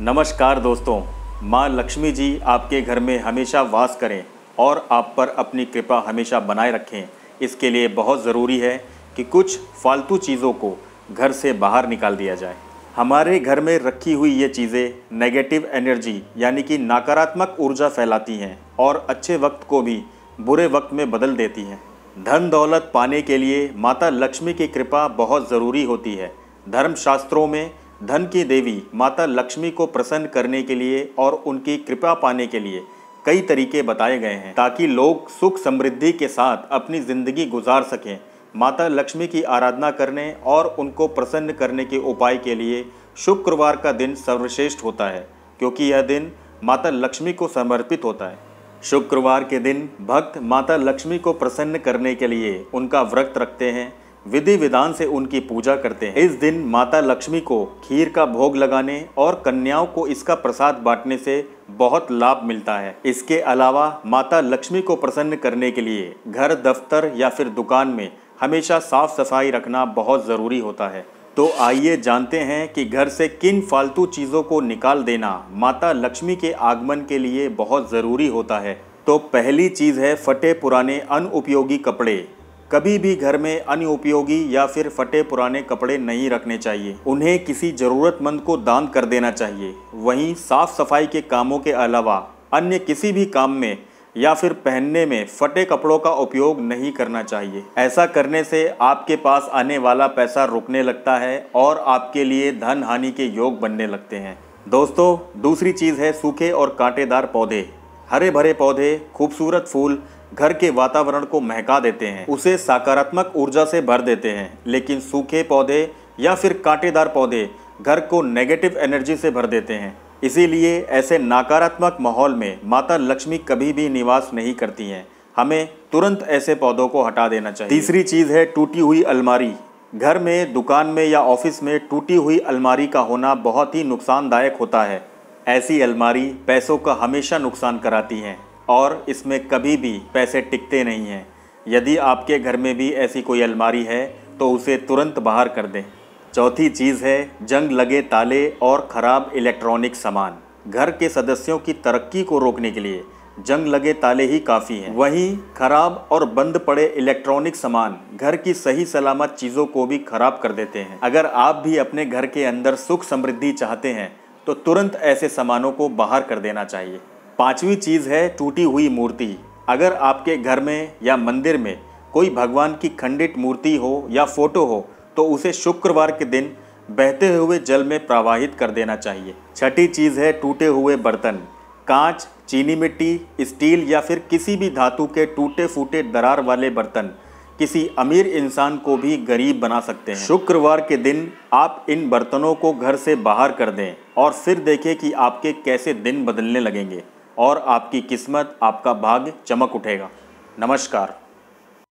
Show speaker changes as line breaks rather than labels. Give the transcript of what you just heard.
नमस्कार दोस्तों माँ लक्ष्मी जी आपके घर में हमेशा वास करें और आप पर अपनी कृपा हमेशा बनाए रखें इसके लिए बहुत ज़रूरी है कि कुछ फालतू चीज़ों को घर से बाहर निकाल दिया जाए हमारे घर में रखी हुई ये चीज़ें नेगेटिव एनर्जी यानी कि नकारात्मक ऊर्जा फैलाती हैं और अच्छे वक्त को भी बुरे वक्त में बदल देती हैं धन दौलत पाने के लिए माता लक्ष्मी की कृपा बहुत ज़रूरी होती है धर्मशास्त्रों में धन की देवी माता लक्ष्मी को प्रसन्न करने के लिए और उनकी कृपा पाने के लिए कई तरीके बताए गए हैं ताकि लोग सुख समृद्धि के साथ अपनी ज़िंदगी गुजार सकें माता लक्ष्मी की आराधना करने और उनको प्रसन्न करने के उपाय के लिए शुक्रवार का दिन सर्वश्रेष्ठ होता है क्योंकि यह दिन माता लक्ष्मी को समर्पित होता है शुक्रवार के दिन भक्त माता लक्ष्मी को प्रसन्न करने के लिए उनका व्रत रखते हैं विधि विधान से उनकी पूजा करते हैं इस दिन माता लक्ष्मी को खीर का भोग लगाने और कन्याओं को इसका प्रसाद बांटने से बहुत लाभ मिलता है इसके अलावा माता लक्ष्मी को प्रसन्न करने के लिए घर दफ्तर या फिर दुकान में हमेशा साफ सफाई रखना बहुत ज़रूरी होता है तो आइए जानते हैं कि घर से किन फालतू चीज़ों को निकाल देना माता लक्ष्मी के आगमन के लिए बहुत ज़रूरी होता है तो पहली चीज़ है फटे पुराने अनुपयोगी कपड़े कभी भी घर में अनुपयोगी या फिर फटे पुराने कपड़े नहीं रखने चाहिए उन्हें किसी ज़रूरतमंद को दान कर देना चाहिए वहीं साफ सफाई के कामों के अलावा अन्य किसी भी काम में या फिर पहनने में फटे कपड़ों का उपयोग नहीं करना चाहिए ऐसा करने से आपके पास आने वाला पैसा रुकने लगता है और आपके लिए धन हानि के योग बनने लगते हैं दोस्तों दूसरी चीज़ है सूखे और कांटेदार पौधे हरे भरे पौधे खूबसूरत फूल घर के वातावरण को महका देते हैं उसे सकारात्मक ऊर्जा से भर देते हैं लेकिन सूखे पौधे या फिर कांटेदार पौधे घर को नेगेटिव एनर्जी से भर देते हैं इसीलिए ऐसे नकारात्मक माहौल में माता लक्ष्मी कभी भी निवास नहीं करती हैं हमें तुरंत ऐसे पौधों को हटा देना चाहिए तीसरी चीज़ है टूटी हुई अलमारी घर में दुकान में या ऑफिस में टूटी हुई अलमारी का होना बहुत ही नुकसानदायक होता है ऐसी अलमारी पैसों का हमेशा नुकसान कराती हैं और इसमें कभी भी पैसे टिकते नहीं हैं यदि आपके घर में भी ऐसी कोई अलमारी है तो उसे तुरंत बाहर कर दें चौथी चीज़ है जंग लगे ताले और ख़राब इलेक्ट्रॉनिक सामान घर के सदस्यों की तरक्की को रोकने के लिए जंग लगे ताले ही काफ़ी हैं वहीं खराब और बंद पड़े इलेक्ट्रॉनिक सामान घर की सही सलामत चीज़ों को भी खराब कर देते हैं अगर आप भी अपने घर के अंदर सुख समृद्धि चाहते हैं तो तुरंत ऐसे सामानों को बाहर कर देना चाहिए पांचवी चीज़ है टूटी हुई मूर्ति अगर आपके घर में या मंदिर में कोई भगवान की खंडित मूर्ति हो या फोटो हो तो उसे शुक्रवार के दिन बहते हुए जल में प्रवाहित कर देना चाहिए छठी चीज़ है टूटे हुए बर्तन कांच चीनी मिट्टी स्टील या फिर किसी भी धातु के टूटे फूटे दरार वाले बर्तन किसी अमीर इंसान को भी गरीब बना सकते हैं शुक्रवार के दिन आप इन बर्तनों को घर से बाहर कर दें और फिर देखें कि आपके कैसे दिन बदलने लगेंगे और आपकी किस्मत आपका भाग्य चमक उठेगा नमस्कार